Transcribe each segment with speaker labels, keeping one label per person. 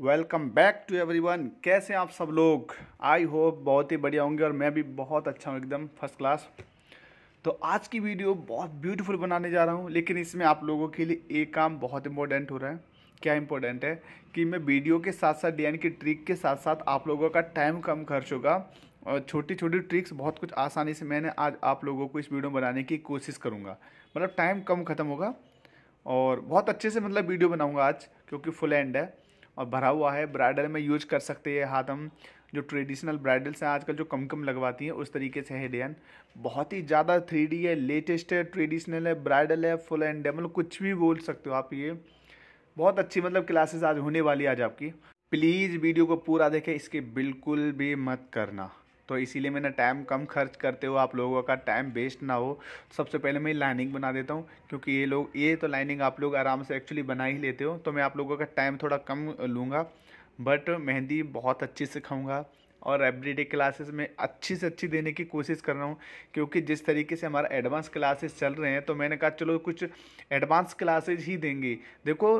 Speaker 1: welcome back to everyone कैसे आप सब लोग आई होप बहुत ही बढ़िया होंगे और मैं भी बहुत अच्छा हूँ एकदम फर्स्ट क्लास तो आज की वीडियो बहुत ब्यूटीफुल बनाने जा रहा हूँ लेकिन इसमें आप लोगों के लिए एक काम बहुत इंपॉर्टेंट हो रहा है क्या इंपॉर्टेंट है कि मैं वीडियो के साथ साथ डी की ट्रिक के साथ साथ आप लोगों का टाइम कम खर्च होगा और छोटी छोटी ट्रिक्स बहुत कुछ आसानी से मैंने आज आप लोगों को इस वीडियो बनाने की कोशिश करूँगा मतलब टाइम कम ख़त्म होगा और बहुत अच्छे से मतलब वीडियो बनाऊँगा आज क्योंकि फुल एंड है और भरा हुआ है ब्राइडल में यूज कर सकते हैं हाथ हम जो ट्रेडिशनल ब्राइडल्स हैं आजकल जो कम कम लगवाती हैं उस तरीके से है डेन बहुत ही ज़्यादा थ्री है लेटेस्ट है ट्रेडिशनल है ब्राइडल है फुल एंड डेमल मतलब कुछ भी बोल सकते हो आप ये बहुत अच्छी मतलब क्लासेस आज होने वाली है आज आपकी प्लीज़ वीडियो को पूरा देखें इसके बिल्कुल भी मत करना तो इसीलिए मैंने टाइम कम खर्च करते हुए आप लोगों का टाइम वेस्ट ना हो सबसे पहले मैं लाइनिंग बना देता हूँ क्योंकि ये लोग ये तो लाइनिंग आप लोग आराम से एक्चुअली बना ही लेते हो तो मैं आप लोगों का टाइम थोड़ा कम लूँगा बट मेहंदी बहुत अच्छी से खाऊँगा और एवरीडे क्लासेस में अच्छी से अच्छी देने की कोशिश कर रहा हूँ क्योंकि जिस तरीके से हमारा एडवांस क्लासेस चल रहे हैं तो मैंने कहा चलो कुछ एडवांस क्लासेज ही देंगे देखो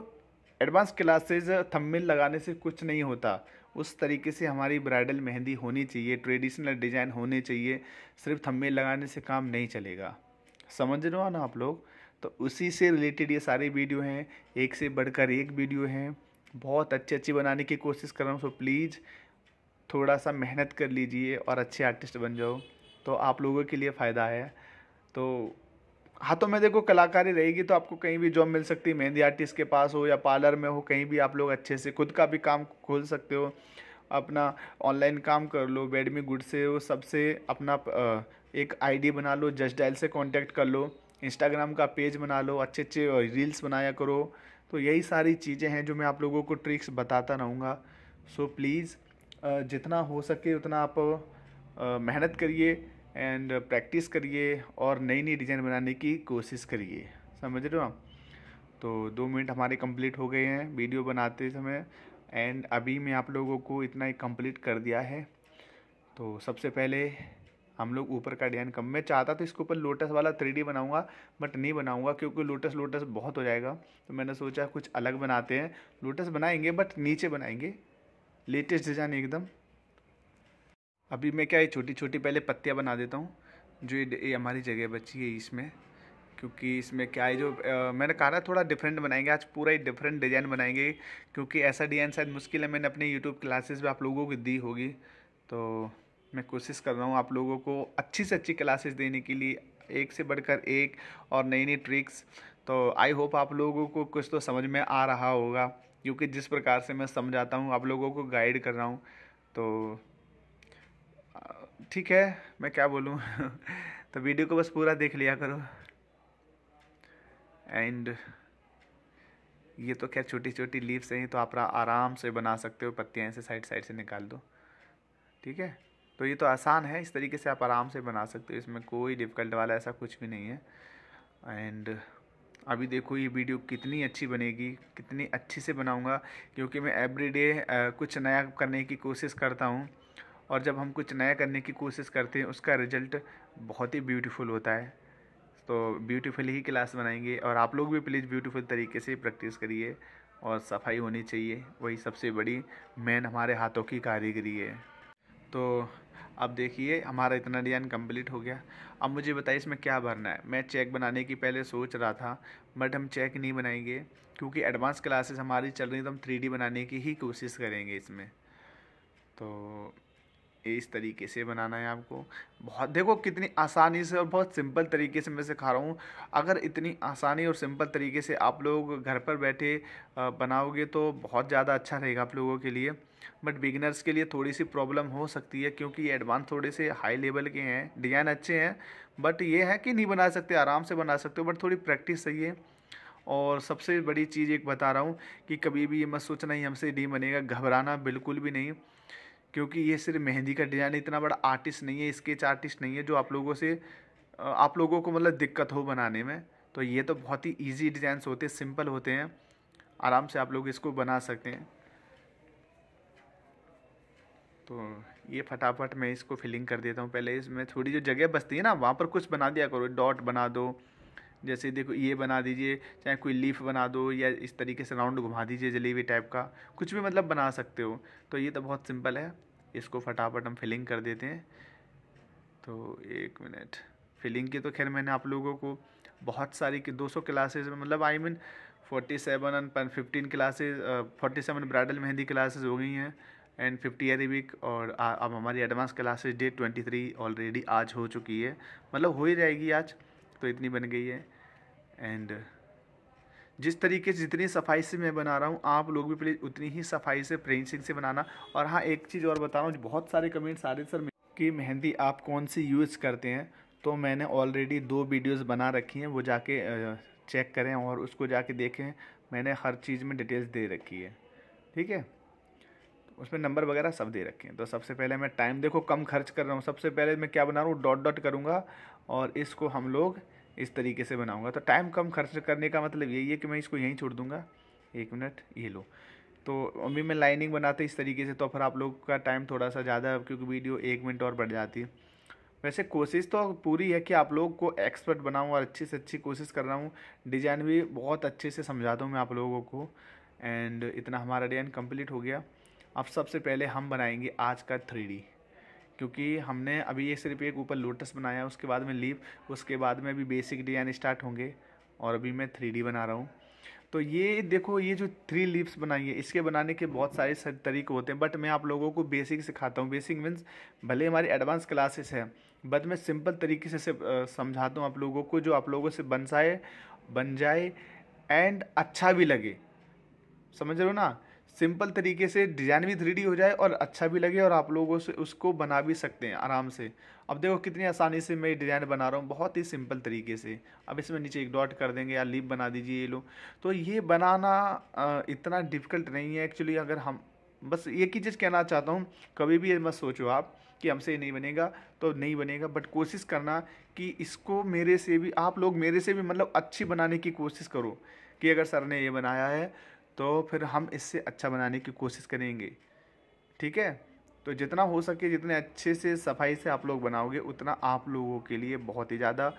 Speaker 1: एडवांस क्लासेज थंबनेल लगाने से कुछ नहीं होता उस तरीके से हमारी ब्राइडल मेहंदी होनी चाहिए ट्रेडिशनल डिज़ाइन होने चाहिए सिर्फ थम्बे लगाने से काम नहीं चलेगा समझ रहे हो ना आप लोग तो उसी से रिलेटेड ये सारे वीडियो हैं एक से बढ़कर एक वीडियो हैं बहुत अच्छे अच्छे बनाने की कोशिश कर रहा हूँ सो प्लीज़ थोड़ा सा मेहनत कर लीजिए और अच्छे आर्टिस्ट बन जाओ तो आप लोगों के लिए फ़ायदा है तो हाथों में देखो कलाकारी रहेगी तो आपको कहीं भी जॉब मिल सकती है मेहंदी आर्टिस्ट के पास हो या पार्लर में हो कहीं भी आप लोग अच्छे से खुद का भी काम खोल सकते हो अपना ऑनलाइन काम कर लो बेडमी गुड से वो सबसे अपना एक आईडी बना लो जस्ट डायल से कांटेक्ट कर लो इंस्टाग्राम का पेज बना लो अच्छे अच्छे रील्स बनाया करो तो यही सारी चीज़ें हैं जो मैं आप लोगों को ट्रिक्स बताता रहूँगा सो प्लीज़ जितना हो सके उतना आप मेहनत करिए एंड प्रैक्टिस uh, करिए और नई नई डिज़ाइन बनाने की कोशिश करिए समझ रहे हो आप तो दो मिनट हमारे कंप्लीट हो गए हैं वीडियो बनाते समय एंड अभी मैं आप लोगों को इतना ही कंप्लीट कर दिया है तो सबसे पहले हम लोग ऊपर का डिज़ाइन कम मैं चाहता तो इसके ऊपर लोटस वाला थ्री डी बनाऊँगा बट नहीं बनाऊँगा क्योंकि लोटस लोटस बहुत हो जाएगा तो मैंने सोचा कुछ अलग बनाते हैं लोटस बनाएंगे बट नीचे बनाएंगे लेटेस्ट डिज़ाइन एकदम अभी मैं क्या ये छोटी छोटी पहले पत्तियाँ बना देता हूँ जो ये, हमारी जगह बची है इसमें क्योंकि इसमें क्या है जो आ, मैंने कहा ना थोड़ा डिफरेंट बनाएंगे आज पूरा ही डिफरेंट डिज़ाइन बनाएंगे क्योंकि ऐसा डिज़ाइन शायद मुश्किल है मैंने अपने यूट्यूब क्लासेस में आप लोगों को दी होगी तो मैं कोशिश कर रहा हूँ आप लोगों को अच्छी से अच्छी क्लासेस देने के लिए एक से बढ़कर एक और नई नई ट्रिक्स तो आई होप आप लोगों को कुछ तो समझ में आ रहा होगा क्योंकि जिस प्रकार से मैं समझाता हूँ आप लोगों को गाइड कर रहा हूँ तो ठीक है मैं क्या बोलूँ तो वीडियो को बस पूरा देख लिया करो एंड ये तो क्या छोटी छोटी लीव्स हैं तो आप आराम से बना सकते हो पत्तियाँ ऐसे साइड साइड से निकाल दो ठीक है तो ये तो आसान है इस तरीके से आप आराम से बना सकते हो इसमें कोई डिफ़िकल्ट वाला ऐसा कुछ भी नहीं है एंड अभी देखो ये वीडियो कितनी अच्छी बनेगी कितनी अच्छी से बनाऊंगा क्योंकि मैं एवरीडे कुछ नया करने की कोशिश करता हूँ और जब हम कुछ नया करने की कोशिश करते हैं उसका रिजल्ट बहुत ही ब्यूटीफुल होता है तो ब्यूटीफुल ही क्लास बनाएंगे और आप लोग भी प्लीज़ ब्यूटीफुल तरीके से प्रैक्टिस करिए और सफाई होनी चाहिए वही सबसे बड़ी मेन हमारे हाथों की कारीगरी है तो अब देखिए हमारा इतना डिज़ाइन कंप्लीट हो गया अब मुझे बताइए इसमें क्या भरना है मैं चेक बनाने की पहले सोच रहा था बट हम चेक नहीं बनाएंगे क्योंकि एडवांस क्लासेस हमारी चल रही तो हम थ्री बनाने की ही कोशिश करेंगे इसमें तो इस तरीके से बनाना है आपको बहुत देखो कितनी आसानी से और बहुत सिंपल तरीके से मैं सिखा रहा हूँ अगर इतनी आसानी और सिंपल तरीके से आप लोग घर पर बैठे बनाओगे तो बहुत ज़्यादा अच्छा रहेगा आप लोगों के लिए बट बिगिनर्स के लिए थोड़ी सी प्रॉब्लम हो सकती है क्योंकि एडवांस थोड़े से हाई लेवल के हैं डिज़ाइन अच्छे हैं बट ये है कि नहीं बना सकते आराम से बना सकते हो बट थोड़ी प्रैक्टिस चाहिए और सबसे बड़ी चीज़ एक बता रहा हूँ कि कभी भी ये मत सोचना ही हमसे नहीं बनेगा घबराना बिल्कुल भी नहीं क्योंकि ये सिर्फ मेहंदी का डिज़ाइन इतना बड़ा आर्टिस्ट नहीं है स्केच आर्टिस्ट नहीं है जो आप लोगों से आप लोगों को मतलब दिक्कत हो बनाने में तो ये तो बहुत ही ईजी डिज़ाइंस होते हैं सिंपल होते हैं आराम से आप लोग इसको बना सकते हैं तो ये फटाफट मैं इसको फिलिंग कर देता हूँ पहले इसमें थोड़ी जो जगह बचती है ना वहाँ पर कुछ बना दिया करो डॉट बना दो जैसे देखो ये बना दीजिए चाहे कोई लीफ बना दो या इस तरीके से राउंड घुमा दीजिए जलेबी टाइप का कुछ भी मतलब बना सकते हो तो ये तो बहुत सिंपल है इसको फटाफट हम फिलिंग कर देते हैं तो एक मिनट फिलिंग की तो खैर मैंने आप लोगों को बहुत सारी की 200 क्लासेस में मतलब I mean forty seven and fifteen classes forty seven bridal mehndi classes हो गई हैं एंड फिफ्टी अरेबिक और अब हमारी advance classes date twenty three already आज हो चुकी है मतलब हो ही जाएगी आज तो इतनी बन गई है एंड जिस तरीके से जितनी सफाई से मैं बना रहा हूँ आप लोग भी प्लीज़ उतनी ही सफाई से प्रेंसिंग से बनाना और हाँ एक चीज़ और बता रहा हूँ बहुत सारे कमेंट्स आ रहे सर कि मेहंदी आप कौन सी यूज़ करते हैं तो मैंने ऑलरेडी दो वीडियोस बना रखी हैं वो जाके चेक करें और उसको जाके देखें मैंने हर चीज़ में डिटेल्स दे रखी है ठीक है उसमें नंबर वगैरह सब दे रखे हैं तो सबसे पहले मैं टाइम देखो कम खर्च कर रहा हूँ सबसे पहले मैं क्या बना रहा हूँ डॉट डॉट करूँगा और इसको हम लोग इस तरीके से बनाऊंगा तो टाइम कम खर्च करने का मतलब यही है कि मैं इसको यहीं छोड़ दूंगा एक मिनट ये लो तो अभी मैं लाइनिंग बनाते इस तरीके से तो फिर आप लोग का टाइम थोड़ा सा ज़्यादा क्योंकि वीडियो एक मिनट और बढ़ जाती है वैसे कोशिश तो पूरी है कि आप लोग को एक्सपर्ट बनाऊँ और अच्छी से अच्छी कोशिश कर रहा हूँ डिज़ाइन भी बहुत अच्छे से समझाता हूँ मैं आप लोगों को एंड इतना हमारा डिज़ाइन कम्प्लीट हो गया अब सबसे पहले हम बनाएंगे आज का थ्री क्योंकि हमने अभी ये सिर्फ एक ऊपर लोटस बनाया उसके बाद में लीप उसके बाद में अभी बेसिक डिज़ाइन स्टार्ट होंगे और अभी मैं थ्री बना रहा हूँ तो ये देखो ये जो थ्री लीव्स बनाई है इसके बनाने के बहुत सारे तरीके होते हैं बट मैं आप लोगों को बेसिक सिखाता हूँ बेसिक मीन्स भले हमारी एडवांस क्लासेस हैं बट मैं सिंपल तरीके से, समझाता हूँ आप लोगों को जो आप लोगों से बन साए बन जाए एंड अच्छा भी लगे समझ रहे हो ना सिंपल तरीके से डिज़ाइन भी थ्री हो जाए और अच्छा भी लगे और आप लोगों से उसको बना भी सकते हैं आराम से अब देखो कितनी आसानी से मैं डिज़ाइन बना रहा हूँ बहुत ही सिंपल तरीके से अब इसमें नीचे एक डॉट कर देंगे या लीप बना दीजिए ये लोग तो ये बनाना इतना डिफ़िकल्ट नहीं है एक्चुअली अगर हम बस एक ही चीज़ कहना चाहता हूँ कभी भी मत सोचो आप कि हमसे ये नहीं बनेगा तो नहीं बनेगा बट कोशिश करना कि इसको मेरे से भी आप लोग मेरे से भी मतलब अच्छी बनाने की कोशिश करो कि अगर सर ने ये बनाया है तो फिर हम इससे अच्छा बनाने की कोशिश करेंगे ठीक है तो जितना हो सके जितने अच्छे से सफाई से आप लोग बनाओगे उतना आप लोगों के लिए बहुत ही ज़्यादा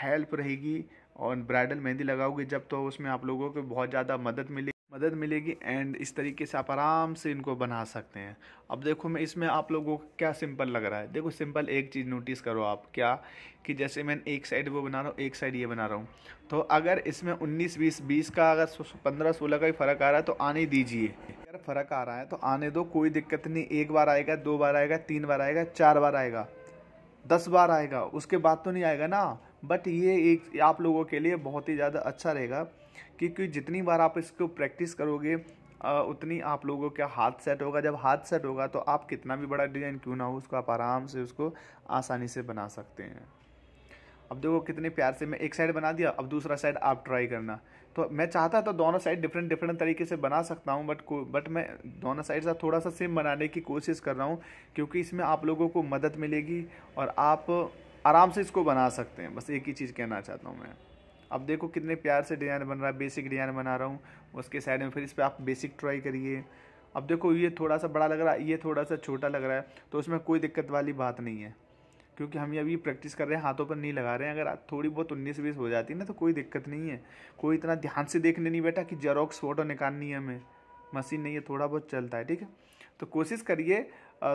Speaker 1: हेल्प रहेगी और ब्राइडल मेहंदी लगाओगे जब तो उसमें आप लोगों को बहुत ज़्यादा मदद मिलेगी मदद मिलेगी एंड इस तरीके से आप आराम से इनको बना सकते हैं अब देखो मैं इसमें आप लोगों को क्या सिंपल लग रहा है देखो सिंपल एक चीज़ नोटिस करो आप क्या कि जैसे मैंने एक साइड वो बना रहा हूँ एक साइड ये बना रहा हूँ तो अगर इसमें 19 20 20 का अगर 15 16 का ही फ़र्क आ रहा है तो आने दीजिए अगर फ़र्क आ रहा है तो आने दो कोई दिक्कत नहीं एक बार आएगा दो बार आएगा तीन बार आएगा चार बार आएगा दस बार आएगा उसके बाद तो नहीं आएगा ना बट ये एक आप लोगों के लिए बहुत ही ज़्यादा अच्छा रहेगा क्योंकि जितनी बार आप इसको प्रैक्टिस करोगे उतनी आप लोगों का हाथ सेट होगा जब हाथ सेट होगा तो आप कितना भी बड़ा डिज़ाइन क्यों ना हो उसको आप आराम से उसको आसानी से बना सकते हैं अब देखो कितने प्यार से मैं एक साइड बना दिया अब दूसरा साइड आप ट्राई करना तो मैं चाहता तो दोनों साइड डिफरेंट डिफरेंट तरीके से बना सकता हूँ बट बट मैं दोनों साइड सा थोड़ा सा सेम बनाने की कोशिश कर रहा हूँ क्योंकि इसमें आप लोगों को मदद मिलेगी और आप आराम से इसको बना सकते हैं बस एक ही चीज़ कहना चाहता हूँ मैं अब देखो कितने प्यार से डिज़ाइन बन रहा है बेसिक डिज़ाइन बना रहा हूँ उसके साइड में फिर इस पर आप बेसिक ट्राई करिए अब देखो ये थोड़ा सा बड़ा लग रहा है ये थोड़ा सा छोटा लग रहा है तो उसमें कोई दिक्कत वाली बात नहीं है क्योंकि हम ये अभी प्रैक्टिस कर रहे हैं हाथों पर नहीं लगा रहे हैं अगर थोड़ी बहुत उन्नीस बीस हो जाती है ना तो कोई दिक्कत नहीं है कोई इतना ध्यान से देखने नहीं बैठा कि जेरोक्स फ़ोटो निकालनी है हमें मशीन नहीं है थोड़ा बहुत चलता है ठीक है तो कोशिश करिए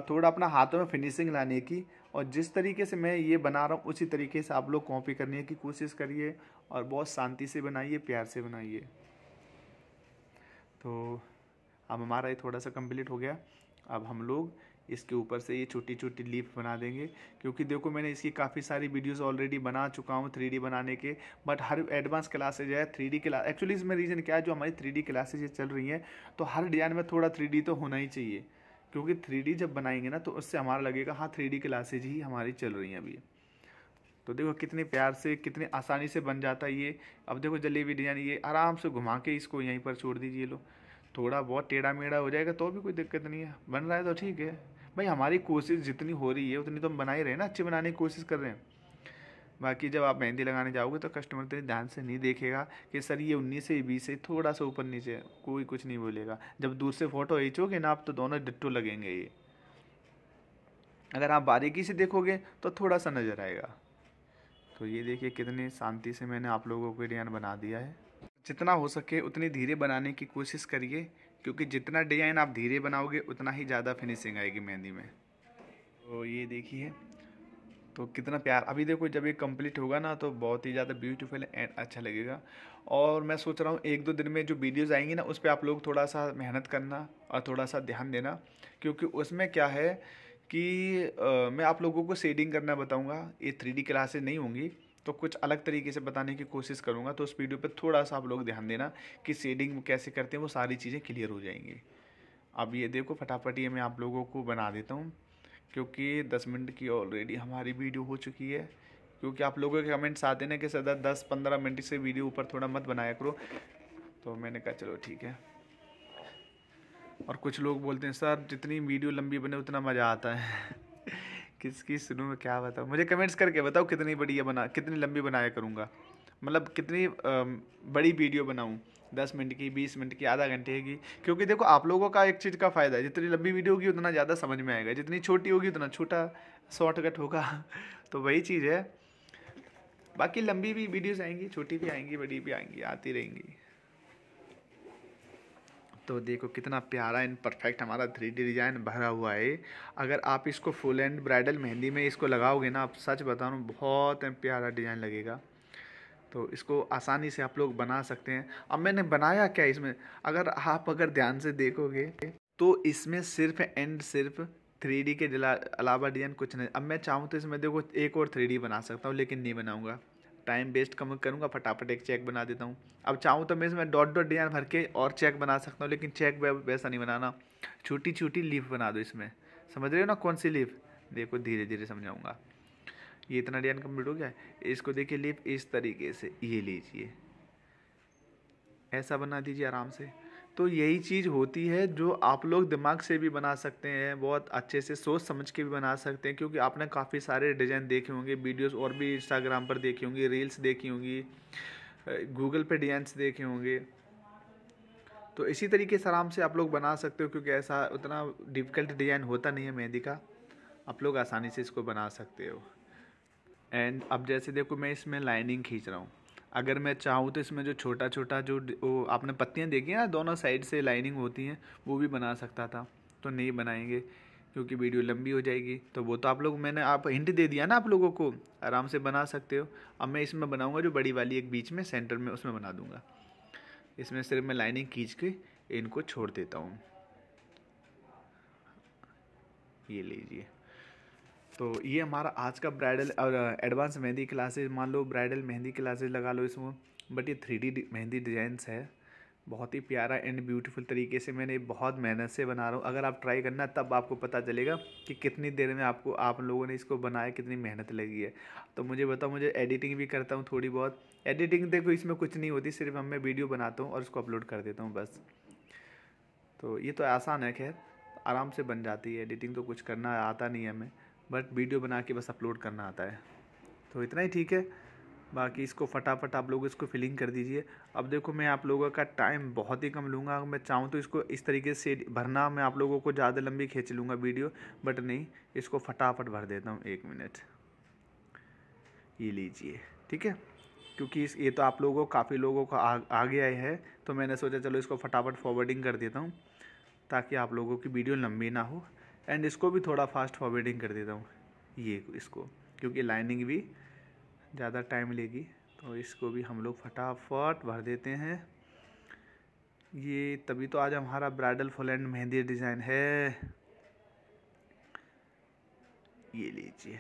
Speaker 1: थोड़ा अपना हाथों में फिनिशिंग लाने की और जिस तरीके से मैं ये बना रहा हूँ उसी तरीके से आप लोग कॉपी करने की कोशिश करिए और बहुत शांति से बनाइए प्यार से बनाइए तो अब हमारा ये थोड़ा सा कंप्लीट हो गया अब हम लोग इसके ऊपर से ये छोटी छोटी लीफ बना देंगे क्योंकि देखो मैंने इसकी काफ़ी सारी वीडियोस ऑलरेडी बना चुका हूँ थ्री बनाने के बट हर एडवांस क्लासेज है थ्री डी क्लास एक्चुअली इसमें रीज़न क्या है जो हमारी थ्री डी क्लासेज चल रही हैं तो हर डिज़ाइन में थोड़ा थ्री तो होना ही चाहिए क्योंकि थ्री जब बनाएंगे ना तो उससे हमारा लगेगा हाँ थ्री क्लासेज ही हमारी चल रही हैं अभी तो देखो कितने प्यार से कितने आसानी से बन जाता है ये अब देखो जलेबी डिजाइन ये आराम से घुमा के इसको यहीं पर छोड़ दीजिए लो थोड़ा बहुत टेढ़ा मेढ़ा हो जाएगा तो भी कोई दिक्कत नहीं है बन रहा है तो ठीक है भाई हमारी कोशिश जितनी हो रही है उतनी तो हम बना ही रहे ना अच्छे बनाने की कोशिश कर रहे हैं बाकी जब आप मेहंदी लगाने जाओगे तो कस्टमर तेरे ध्यान से नहीं देखेगा कि सर ये उन्नीस से बीस है थोड़ा सा ऊपर नीचे कोई कुछ नहीं बोलेगा जब दूर से फ़ोटो खींचोगे ना आप तो दोनों डिट्टो लगेंगे ये अगर आप बारीकी से देखोगे तो थोड़ा सा नज़र आएगा तो ये देखिए कितनी शांति से मैंने आप लोगों को डिजाइन बना दिया है जितना हो सके उतनी धीरे बनाने की कोशिश करिए क्योंकि जितना डिजाइन आप धीरे बनाओगे उतना ही ज़्यादा फिनिशिंग आएगी मेहंदी में तो ये देखिए तो कितना प्यार अभी देखो जब ये कंप्लीट होगा ना तो बहुत ही ज़्यादा ब्यूटीफुल एंड अच्छा लगेगा और मैं सोच रहा हूँ एक दो दिन में जो वीडियोज़ आएंगी ना उस पर आप लोग थोड़ा सा मेहनत करना और थोड़ा सा ध्यान देना क्योंकि उसमें क्या है कि आ, मैं आप लोगों को शेडिंग करना बताऊँगा ये थ्री क्लासेज नहीं होंगी तो कुछ अलग तरीके से बताने की कोशिश करूँगा तो उस वीडियो पर थोड़ा सा आप लोग ध्यान देना कि शेडिंग कैसे करते हैं वो सारी चीज़ें क्लियर हो जाएंगी अब ये देखो फटाफट ये मैं आप लोगों को बना देता हूँ क्योंकि दस मिनट की ऑलरेडी हमारी वीडियो हो चुकी है क्योंकि आप लोगों के कमेंट्स आते ना कि सदा दस पंद्रह मिनट से वीडियो ऊपर थोड़ा मत बनाया करो तो मैंने कहा चलो ठीक है और कुछ लोग बोलते हैं सर जितनी वीडियो लंबी बने उतना मज़ा आता है किसकी सुनो मैं क्या बताऊँ मुझे कमेंट्स करके बताओ कितनी बढ़िया बना कितनी लंबी बनाया करूँगा मतलब कितनी बड़ी वीडियो बनाऊँ दस मिनट की बीस मिनट की आधा घंटे की क्योंकि देखो आप लोगों का एक चीज़ का फ़ायदा है जितनी लंबी वीडियो होगी उतना ज़्यादा समझ में आएगा जितनी छोटी होगी उतना छोटा शॉर्टकट होगा तो वही चीज़ है बाकी लंबी भी वीडियोस आएंगी छोटी भी आएंगी बड़ी भी आएंगी आती रहेंगी तो देखो कितना प्यारा एंड परफेक्ट हमारा थ्री डी डिज़ाइन भरा हुआ है अगर आप इसको फुल एंड ब्राइडल मेहंदी में इसको लगाओगे ना आप सच बता रहा हूँ बहुत प्यारा डिज़ाइन लगेगा तो इसको आसानी से आप लोग बना सकते हैं अब मैंने बनाया क्या इसमें अगर आप अगर ध्यान से देखोगे तो इसमें सिर्फ एंड सिर्फ थ्री के अलावा डिज़ाइन कुछ नहीं अब मैं चाहूँ तो इसमें देखो एक और थ्री बना सकता हूँ लेकिन नहीं बनाऊँगा टाइम वेस्ट कम करूँगा फटाफट एक चेक बना देता हूँ अब चाहूँ तो मैं इसमें डॉट डॉट डिजाइन भर के और चेक बना सकता हूँ लेकिन चेक वैसा नहीं बनाना छोटी छोटी लीफ बना दो इसमें समझ रहे हो ना कौन सी लीफ देखो धीरे धीरे समझाऊँगा ये इतना डिजाइन कम्प्लीट हो गया इसको देखिए लिप इस तरीके से ये लीजिए ऐसा बना दीजिए आराम से तो यही चीज़ होती है जो आप लोग दिमाग से भी बना सकते हैं बहुत अच्छे से सोच समझ के भी बना सकते हैं क्योंकि आपने काफ़ी सारे डिज़ाइन देखे होंगे वीडियोस और भी इंस्टाग्राम पर देखी होंगी रील्स देखी होंगी गूगल पे डिजाइन देखे होंगे तो इसी तरीके से आराम से आप लोग बना सकते हो क्योंकि ऐसा उतना डिफ़िकल्ट डिज़ाइन होता नहीं है मेहंदी का आप लोग आसानी से इसको बना सकते हो एंड अब जैसे देखो मैं इसमें लाइनिंग खींच रहा हूँ अगर मैं चाहूँ तो इसमें जो छोटा छोटा जो वो आपने पत्तियाँ देखी ना दोनों साइड से लाइनिंग होती हैं वो भी बना सकता था तो नहीं बनाएंगे क्योंकि वीडियो लंबी हो जाएगी तो वो तो आप लोग मैंने आप हिंट दे दिया ना आप लोगों को आराम से बना सकते हो अब मैं इसमें बनाऊँगा जो बड़ी वाली एक बीच में सेंटर में उसमें बना दूँगा इसमें सिर्फ मैं लाइनिंग खींच के इनको छोड़ देता हूँ ये लीजिए तो ये हमारा आज का ब्राइडल और एडवांस मेहंदी क्लासेज मान लो ब्राइडल मेहंदी क्लासेज लगा लो इसमें बट ये थ्री डी मेहंदी डिजाइंस है बहुत ही प्यारा एंड ब्यूटीफुल तरीके से मैंने बहुत मेहनत से बना रहा हूँ अगर आप ट्राई करना तब आपको पता चलेगा कि कितनी देर में आपको आप लोगों ने इसको बनाया कितनी मेहनत लगी है तो मुझे बताओ मुझे एडिटिंग भी करता हूँ थोड़ी बहुत एडिटिंग देखो इसमें कुछ नहीं होती सिर्फ हम मैं वीडियो बनाता हूँ और उसको अपलोड कर देता हूँ बस तो ये तो आसान है खैर आराम से बन जाती है एडिटिंग तो कुछ करना आता नहीं है हमें बट वीडियो बना के बस अपलोड करना आता है तो इतना ही ठीक है बाकी इसको फटाफट आप लोग इसको फिलिंग कर दीजिए अब देखो मैं आप लोगों का टाइम बहुत ही कम लूँगा अगर मैं चाहूँ तो इसको इस तरीके से भरना मैं आप लोगों को ज़्यादा लंबी खींच लूँगा वीडियो बट नहीं इसको फटाफट भर देता हूँ एक मिनट ये लीजिए ठीक है क्योंकि इस ये तो आप लोगों काफ़ी लोगों का आ, आ गया है तो मैंने सोचा चलो इसको फटाफट फॉरवर्डिंग कर देता हूँ ताकि आप लोगों की वीडियो लंबी ना हो एंड इसको भी थोड़ा फास्ट फॉरवर्डिंग कर देता हूँ ये इसको क्योंकि लाइनिंग भी ज़्यादा टाइम लेगी तो इसको भी हम लोग फटाफट भर देते हैं ये तभी तो आज हमारा bridal full and mehndi design है ये लीजिए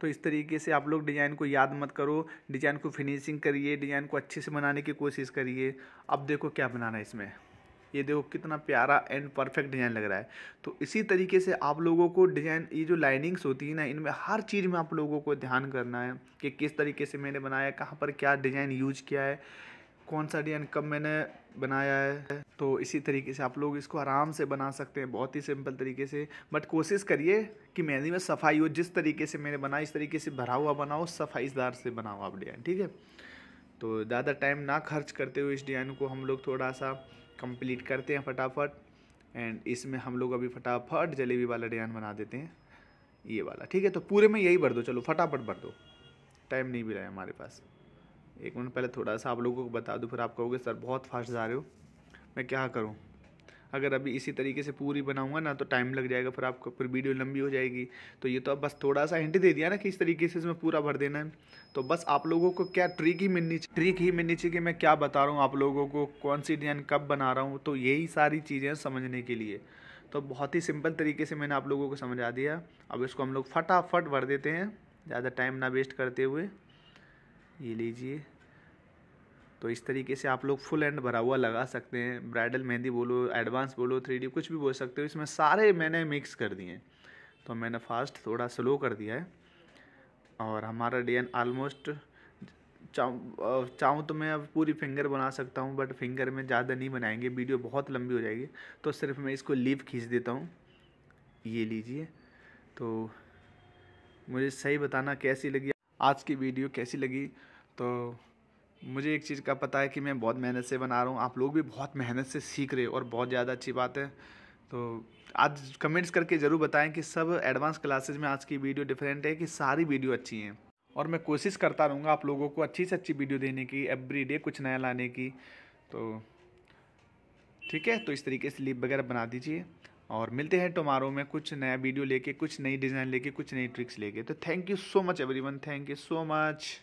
Speaker 1: तो इस तरीके से आप लोग डिज़ाइन को याद मत करो डिज़ाइन को फिनिशिंग करिए डिज़ाइन को अच्छे से बनाने की कोशिश करिए अब देखो क्या बनाना है इसमें ये देखो कितना प्यारा एंड परफेक्ट डिज़ाइन लग रहा है तो इसी तरीके से आप लोगों को डिज़ाइन ये जो लाइनिंग्स होती है ना इनमें हर चीज़ में आप लोगों को ध्यान करना है कि किस तरीके से मैंने बनाया कहाँ पर क्या डिज़ाइन यूज किया है कौन सा डिजाइन कब मैंने बनाया है तो इसी तरीके से आप लोग इसको आराम से बना सकते हैं बहुत ही सिंपल तरीके से बट कोशिश करिए कि मेहंदी में सफाई हो जिस तरीके से मैंने बनाया इस तरीके से भरा हुआ बनाओ सफाईदार से बनाओ आप डिजाइन ठीक है तो ज़्यादा टाइम ना खर्च करते हुए इस डिजाइन को हम लोग थोड़ा सा कंप्लीट करते हैं फटाफट एंड इसमें हम लोग अभी फटाफट जलेबी वाला डिजाइन बना देते हैं ये वाला ठीक है तो पूरे में यही भर दो चलो फटाफट भर दो टाइम नहीं भी रहा है हमारे पास एक मिनट पहले थोड़ा सा आप लोगों को बता दूँ फिर आप कहोगे सर बहुत फास्ट जा रहे हो मैं क्या करूँ अगर अभी इसी तरीके से पूरी बनाऊंगा ना तो टाइम लग जाएगा फिर आपको फिर वीडियो लंबी हो जाएगी तो ये तो अब बस थोड़ा सा हिंट दे दिया ना कि इस तरीके से इसमें पूरा भर देना है तो बस आप लोगों को क्या ट्रिक ही मिलनी चाहिए ट्रिक ही मिलनी चाहिए कि मैं क्या बता रहा हूँ आप लोगों को कौन सी डिजाइन कब बना रहा हूँ तो यही सारी चीज़ें समझने के लिए तो बहुत ही सिंपल तरीके से मैंने आप लोगों को समझा दिया अब इसको हम लोग फटाफट भर देते हैं ज़्यादा टाइम ना वेस्ट करते हुए ये लीजिए तो इस तरीके से आप लोग फुल एंड भरा हुआ लगा सकते हैं ब्राइडल मेहंदी बोलो एडवांस बोलो थ्री कुछ भी बोल सकते हो इसमें सारे मैंने मिक्स कर दिए हैं तो मैंने फास्ट थोड़ा स्लो कर दिया है और हमारा डी ऑलमोस्ट चाहूँ चाहूँ तो मैं अब पूरी फिंगर बना सकता हूँ बट फिंगर में ज़्यादा नहीं बनाएंगे वीडियो बहुत लंबी हो जाएगी तो सिर्फ मैं इसको लीव खींच देता हूँ ये लीजिए तो मुझे सही बताना कैसी लगी आज की वीडियो कैसी लगी तो मुझे एक चीज़ का पता है कि मैं बहुत मेहनत से बना रहा हूँ आप लोग भी बहुत मेहनत से सीख रहे हो और बहुत ज़्यादा अच्छी बात है तो आज कमेंट्स करके ज़रूर बताएं कि सब एडवांस क्लासेज में आज की वीडियो डिफरेंट है कि सारी वीडियो अच्छी हैं और मैं कोशिश करता रहूँगा आप लोगों को अच्छी से अच्छी वीडियो देने की एवरी डे कुछ नया लाने की तो ठीक है तो इस तरीके से लिप वगैरह बना दीजिए और मिलते हैं टुमारो में कुछ नया वीडियो लेके कुछ नई डिज़ाइन लेके कुछ नई ट्रिक्स लेके तो thank you so much everyone thank you so much